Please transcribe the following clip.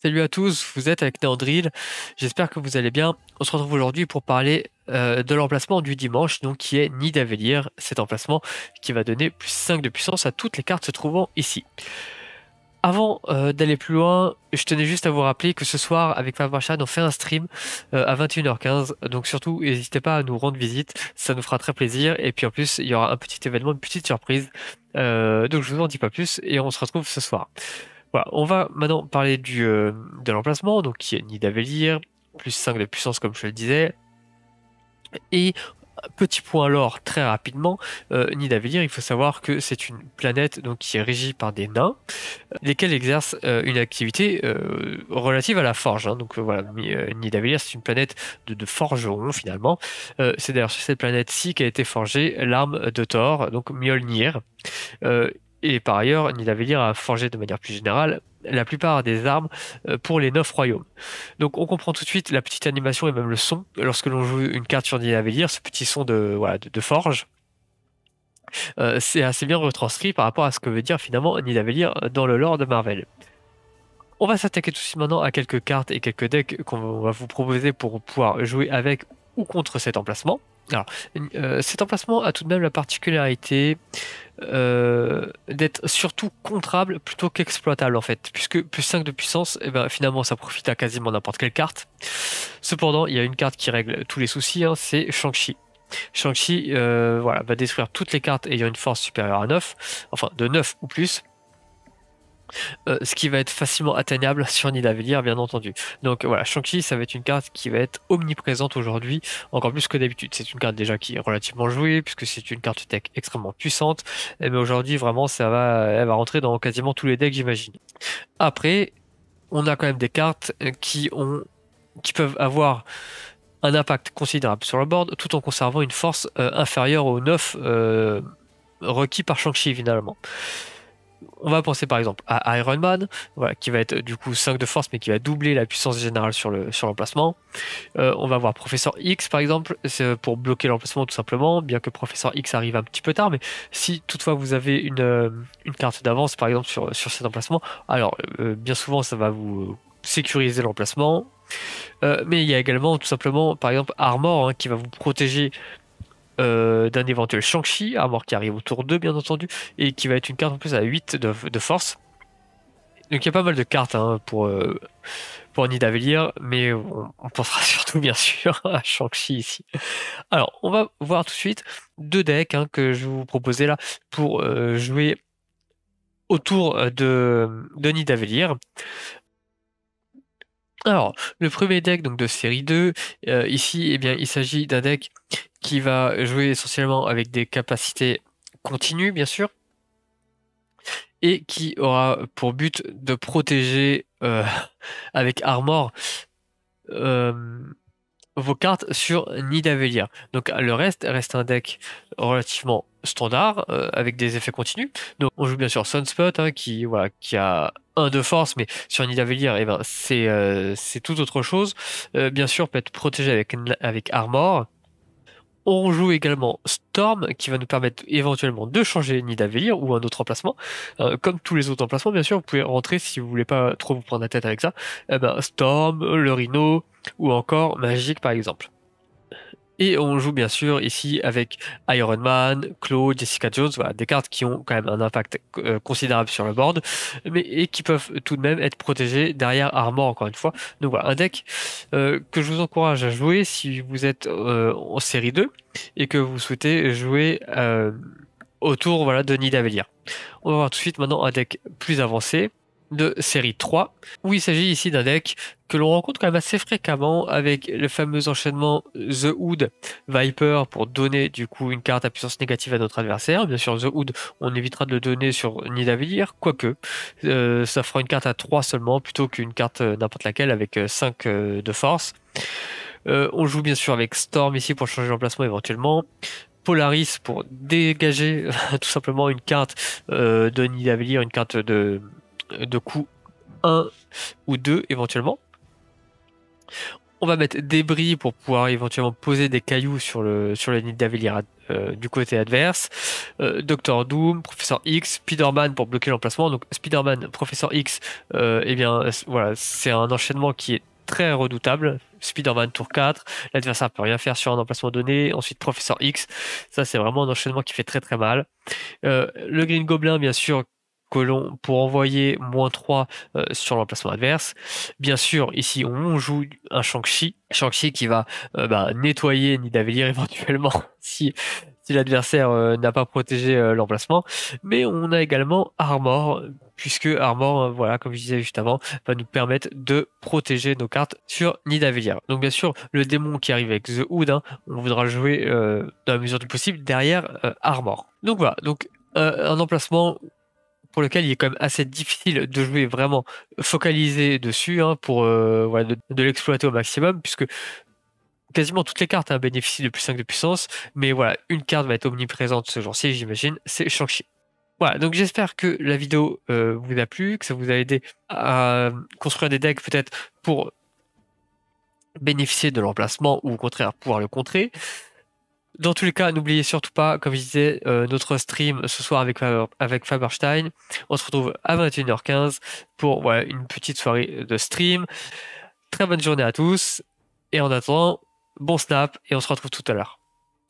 Salut à tous, vous êtes avec Neandril, j'espère que vous allez bien. On se retrouve aujourd'hui pour parler euh, de l'emplacement du dimanche, donc qui est Nidavellir, cet emplacement qui va donner plus 5 de puissance à toutes les cartes se trouvant ici. Avant euh, d'aller plus loin, je tenais juste à vous rappeler que ce soir, avec Fab on fait un stream euh, à 21h15. Donc surtout, n'hésitez pas à nous rendre visite, ça nous fera très plaisir. Et puis en plus, il y aura un petit événement, une petite surprise. donc je vous en dis pas plus et on se retrouve ce soir. Voilà, on va maintenant parler du, euh, de l'emplacement, donc qui est Nidavellir, plus 5 de puissance comme je le disais. Et petit point alors très rapidement, euh, Nidavellir, il faut savoir que c'est une planète donc, qui est régie par des nains, euh, lesquels exercent une activité relative à la forge. Hein. donc voilà, Nidavellir, c'est une planète de, de finalement. c'est d'ailleurs sur cette planète-ci qu'a été forgée l'arme de Thor, donc Mjolnir. Et par ailleurs, Nidavellir a forgé de manière plus générale la plupart des armes euh, pour les neuf royaumes. Donc on comprend tout de suite la petite animation et même le son. Lorsque l'on joue une carte sur Nidavellir, ce petit son de, de, forge, euh, c'est assez bien retranscrit par rapport à ce que veut dire finalement Nidavellir dans le lore de Marvel. On va s'attaquer tout de suite maintenant à quelques cartes et quelques decks qu'on va vous proposer pour pouvoir jouer avec ou contre cet emplacement. Alors, euh, cet emplacement a tout de même la particularité euh, d'être surtout contrable plutôt qu'exploitable en fait, puisque plus 5 de puissance, et eh ben, finalement ça profite à quasiment n'importe quelle carte. Cependant, il y a une carte qui règle tous les soucis, hein, c'est Shang-Chi. Shang-Chi euh, voilà, va détruire toutes les cartes ayant une force supérieure à 9, enfin de 9 ou plus, euh, ce qui va être facilement atteignable sur Nidavellir, bien entendu. Donc voilà, Shang-Chi, ça va être une carte qui va être omniprésente aujourd'hui, encore plus que d'habitude. C'est une carte déjà qui est relativement jouée, puisque c'est une carte tech extrêmement puissante, mais aujourd'hui, vraiment, ça va, elle va rentrer dans quasiment tous les decks, j'imagine. Après, on a quand même des cartes qui, ont, qui peuvent avoir un impact considérable sur le board, tout en conservant une force euh, inférieure aux 9 euh, requis par Shang-Chi, finalement on va penser par exemple à Iron Man, qui va être du coup 5 de force, mais qui va doubler la puissance générale sur le sur l'emplacement. Euh, on va voir Professeur X par exemple, c'est euh, pour bloquer l'emplacement tout simplement, bien que Professeur X arrive un petit peu tard, mais si toutefois vous avez une, euh, carte d'avance par exemple sur, sur cet emplacement, alors bien souvent ça va vous sécuriser l'emplacement. mais il y a également tout simplement par exemple Armor hein, qui va vous protéger euh, d'un éventuel Shang-Chi, mort qui arrive au tour 2 bien entendu, et qui va être une carte en plus à 8 de, force. Donc il y a pas mal de cartes hein, pour, nid euh, pour mais on, pensera surtout bien sûr à Shang-Chi ici. Alors on va voir tout de suite deux decks hein, que je vous proposer là pour euh, jouer autour de, de Nidavellir. Alors, le premier deck donc, de série 2, euh, ici, eh bien, il s'agit d'un deck qui va jouer essentiellement avec des capacités continues, bien sûr, et qui aura pour but de protéger euh, avec armor euh, vos cartes sur Nidavellir. Donc le reste reste un deck relativement standard euh, avec des effets continus. Donc on joue bien sûr Sunspot hein, qui voilà qui a un de force, mais sur Nidavellir et eh ben euh, c'est tout autre chose. Euh, bien sûr peut être protégé avec avec armor. On joue également Storm qui va nous permettre éventuellement de changer Nidavellir ou un autre emplacement. comme tous les autres emplacements, bien sûr, vous pouvez rentrer si vous voulez pas trop vous prendre la tête avec ça. Eh ben, Storm, le Rhino, ou encore Magic par exemple. Et on joue bien sûr ici avec Iron Man, Claude, Jessica Jones, voilà, des cartes qui ont quand même un impact euh, considérable sur le board, mais et qui peuvent tout de même être protégées derrière Armor encore une fois. Donc voilà, un deck euh, que je vous encourage à jouer si vous êtes euh, en série 2 et que vous souhaitez jouer autour voilà, de Nidavellir. On va voir tout de suite maintenant un deck plus avancé, de série 3, où il s'agit ici d'un deck que l'on rencontre quand même assez fréquemment avec le fameux enchaînement The Hood Viper pour donner du coup une carte à puissance négative à notre adversaire. Bien sûr, The Hood, on évitera de le donner sur Nidavellir, quoique euh, ça fera une carte à 3 seulement plutôt qu'une carte euh, n'importe laquelle avec 5 euh, de force. on joue bien sûr avec Storm ici pour changer l'emplacement éventuellement. Polaris pour dégager tout simplement une carte de Nidavellir, une carte de, euh, de coup 1 ou 2 éventuellement. On va mettre débris pour pouvoir éventuellement poser des cailloux sur le sur nid d'Avelira euh, du côté adverse. Euh, Docteur Doom, Professeur X, Spider-Man pour bloquer l'emplacement. Donc Spider-Man, Professeur X, eh bien voilà, c'est un enchaînement qui est très redoutable. Spider-Man tour 4, l'adversaire peut rien faire sur un emplacement donné, ensuite Professeur X, ça c'est vraiment un enchaînement qui fait très très mal. le Green Goblin bien sûr l'on pour envoyer moins 3 euh, sur l'emplacement adverse. Bien sûr, ici on joue un Shang-Chi, Shang-Chi qui va euh, bah, nettoyer Nidavellir éventuellement si, si l'adversaire euh, n'a pas protégé l'emplacement. Mais on a également Armor, puisque Armor, voilà, comme je disais juste avant, va nous permettre de protéger nos cartes sur Nidavellir. Donc bien sûr, le démon qui arrive avec The Hood, hein, on voudra jouer dans la mesure du possible derrière Armor. Donc voilà, donc un emplacement pour lequel il est quand même assez difficile de jouer vraiment focalisé dessus hein, pour euh, de, l'exploiter au maximum, puisque quasiment toutes les cartes hein, bénéficient de plus 5 de puissance, mais voilà, une carte va être omniprésente ce genre ci j'imagine, c'est Shang-Chi. Voilà, donc j'espère que la vidéo euh, vous a plu, que ça vous a aidé à euh, construire des decks peut-être pour bénéficier de l'emplacement ou au contraire pouvoir le contrer dans tous les cas, n'oubliez surtout pas, comme je disais, euh, notre stream ce soir avec, Faberstein. On se retrouve à 21h15 pour une petite soirée de stream. Très bonne journée à tous. Et en attendant, bon snap et on se retrouve tout à l'heure.